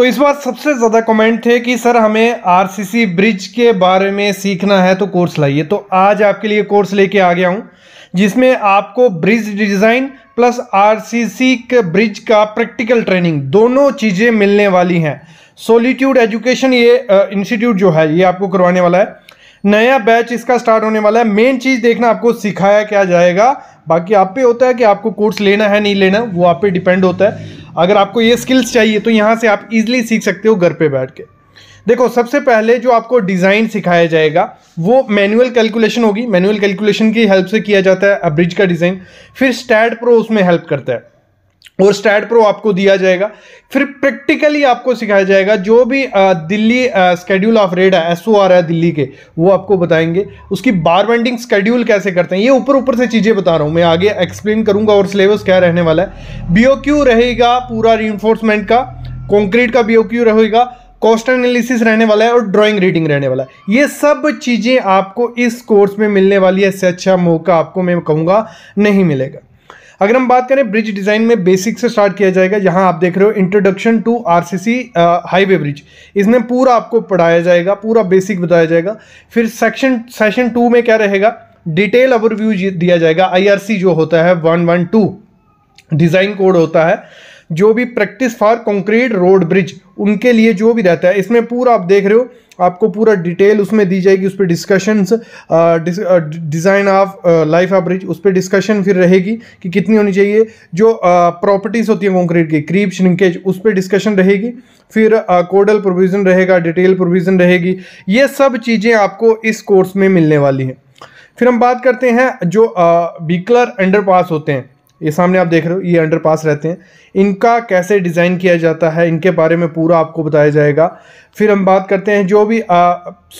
तो इस बार सबसे ज़्यादा कमेंट थे कि सर हमें आरसीसी ब्रिज के बारे में सीखना है तो कोर्स लाइए तो आज आपके लिए कोर्स लेके आ गया हूँ जिसमें आपको ब्रिज डिज़ाइन प्लस आरसीसी के ब्रिज का प्रैक्टिकल ट्रेनिंग दोनों चीज़ें मिलने वाली हैं सोलिट्यूड एजुकेशन ये इंस्टीट्यूट जो है ये आपको करवाने वाला है नया बैच इसका स्टार्ट होने वाला है मेन चीज़ देखना आपको सिखाया क्या जाएगा बाकी आप पे होता है कि आपको कोर्स लेना है नहीं लेना वो आप पे डिपेंड होता है अगर आपको ये स्किल्स चाहिए तो यहाँ से आप इजिली सीख सकते हो घर पर बैठ के देखो सबसे पहले जो आपको डिज़ाइन सिखाया जाएगा वो मैनुअल कैलकुलेशन होगी मैनुअल कैलकुलेशन की हेल्प से किया जाता है अब्रिज का डिज़ाइन फिर स्टैट प्रो उसमें हेल्प करता है और स्टैट प्रो आपको दिया जाएगा फिर प्रैक्टिकली आपको सिखाया जाएगा जो भी दिल्ली स्केड्यूल ऑफ रेड है एस आर है दिल्ली के वो आपको बताएंगे उसकी बार बेंडिंग स्केड्यूल कैसे करते हैं ये ऊपर ऊपर से चीज़ें बता रहा हूँ मैं आगे एक्सप्लेन करूँगा और सिलेबस क्या रहने वाला है बी रहेगा पूरा री का कॉन्क्रीट का बी रहेगा कॉस्ट एनालिसिस रहने वाला है और ड्राइंग रीडिंग रहने वाला है ये सब चीज़ें आपको इस कोर्स में मिलने वाली है इससे अच्छा मौका आपको मैं कहूँगा नहीं मिलेगा अगर हम बात करें ब्रिज डिज़ाइन में बेसिक से स्टार्ट किया जाएगा यहाँ आप देख रहे हो introduction to RCC highway bridge इसमें पूरा आपको पढ़ाया जाएगा पूरा बेसिक बताया जाएगा फिर सेक्शन सेशन टू में क्या रहेगा डिटेल ओवरव्यू दिया जाएगा आईआरसी जो होता है one one two design code होता है जो भी practice for concrete road bridge उनके लिए जो भी रहता है इसमें पूरा आप देख रहे हो आपको पूरा डिटेल उसमें दी जाएगी उस पर discussions design of life average उस पर डिस्कशन फिर रहेगी कि कितनी होनी चाहिए जो प्रॉपर्टीज़ होती हैं कंक्रीट की क्रीप श्रिंकेज उस पर डिस्कशन रहेगी फिर कोडल प्रोविज़न रहेगा डिटेल प्रोविज़न रहेगी ये सब चीज़ें आपको इस कोर्स में मिलने वाली हैं फिर हम बात करते हैं जो बीकलर अंडर होते हैं ये सामने आप देख रहे हो ये अंडर पास रहते हैं इनका कैसे डिज़ाइन किया जाता है इनके बारे में पूरा आपको बताया जाएगा फिर हम बात करते हैं जो भी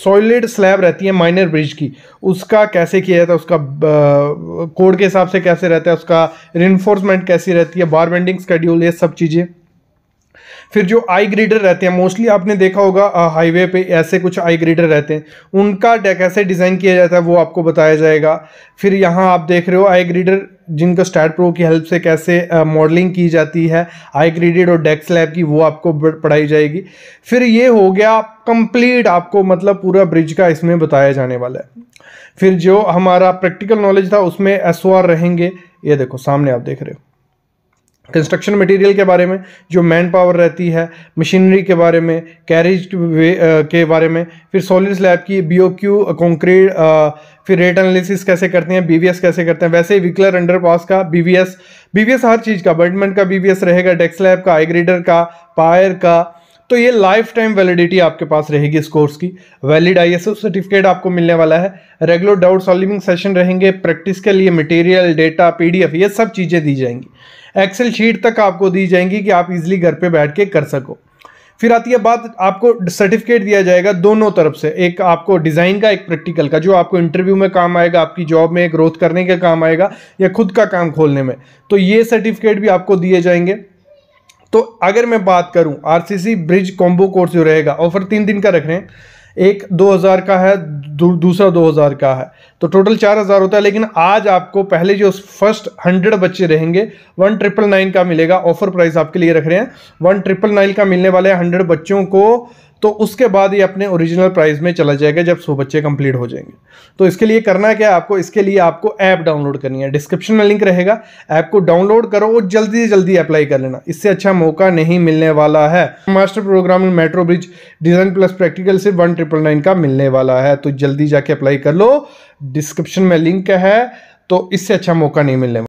सॉलिड स्लैब रहती है माइनर ब्रिज की उसका कैसे किया जाता है उसका कोड के हिसाब से कैसे रहता है उसका रिन्फोर्समेंट कैसी रहती है बार बेंडिंग स्कड्यूल ये सब चीज़ें फिर जो आई ग्रीडर रहते हैं मोस्टली आपने देखा होगा हाईवे पे ऐसे कुछ आई ग्रीडर रहते हैं उनका कैसे डिज़ाइन किया जाता है वो आपको बताया जाएगा फिर यहाँ आप देख रहे हो आई ग्रीडर जिनका स्टार्ट प्रो की हेल्प से कैसे मॉडलिंग की जाती है आई क्रेडिट और डेक्स लैब की वो आपको पढ़ाई जाएगी फिर ये हो गया कंप्लीट आपको मतलब पूरा ब्रिज का इसमें बताया जाने वाला है फिर जो हमारा प्रैक्टिकल नॉलेज था उसमें एस रहेंगे ये देखो सामने आप देख रहे हो कंस्ट्रक्शन मटेरियल के बारे में जो मैन पावर रहती है मशीनरी के बारे में कैरेज के बारे में फिर सॉलिड स्लैब की बीओक्यू क्यू कंक्रीट फिर रेट एनालिसिस कैसे करते हैं बीवीएस कैसे करते हैं वैसे ही विकलर अंडर पास का बीवीएस बीवीएस हर चीज़ का बर्डमेंट का बीवीएस रहेगा डेक्स लैब का आईग्रेडर का पायर का तो ये लाइफ टाइम वैलिडिटी आपके पास रहेगी इस कोर्स की वैलिड आई सर्टिफिकेट आपको मिलने वाला है रेगुलर डाउट सॉल्विंग सेशन रहेंगे प्रैक्टिस के लिए मटेरियल डेटा पीडीएफ ये सब चीज़ें दी जाएंगी एक्सेल शीट तक आपको दी जाएंगी कि आप इजिली घर पे बैठ के कर सको फिर आती है बात आपको सर्टिफिकेट दिया जाएगा दोनों तरफ से एक आपको डिज़ाइन का एक प्रैक्टिकल का जो आपको इंटरव्यू में काम आएगा आपकी जॉब में ग्रोथ करने के काम आएगा या खुद का काम खोलने में तो ये सर्टिफिकेट भी आपको दिए जाएंगे तो अगर मैं बात करूं आरसीसी ब्रिज कॉम्बो कोर्स जो रहेगा ऑफर तीन दिन का रख रहे हैं एक 2000 का है दू, दूसरा 2000 का है तो टोटल 4000 होता है लेकिन आज आपको पहले जो फर्स्ट 100 बच्चे रहेंगे वन ट्रिपल नाइन का मिलेगा ऑफर प्राइस आपके लिए रख रहे हैं वन ट्रिपल नाइन का मिलने वाले हंड्रेड बच्चों को तो उसके बाद ये अपने ओरिजिनल प्राइस में चला जाएगा जब सौ बच्चे कंप्लीट हो जाएंगे तो इसके लिए करना क्या है आपको इसके लिए आपको ऐप डाउनलोड करनी है डिस्क्रिप्शन में लिंक रहेगा ऐप को डाउनलोड करो और जल्दी से जल्दी अप्लाई कर लेना इससे अच्छा मौका नहीं मिलने वाला है master program metro bridge design plus practical से वन ट्रिपल नाइन का मिलने वाला है तो जल्दी जाके अप्लाई कर लो डिस्क्रिप्शन में लिंक है तो इससे अच्छा मौका नहीं मिलने वाला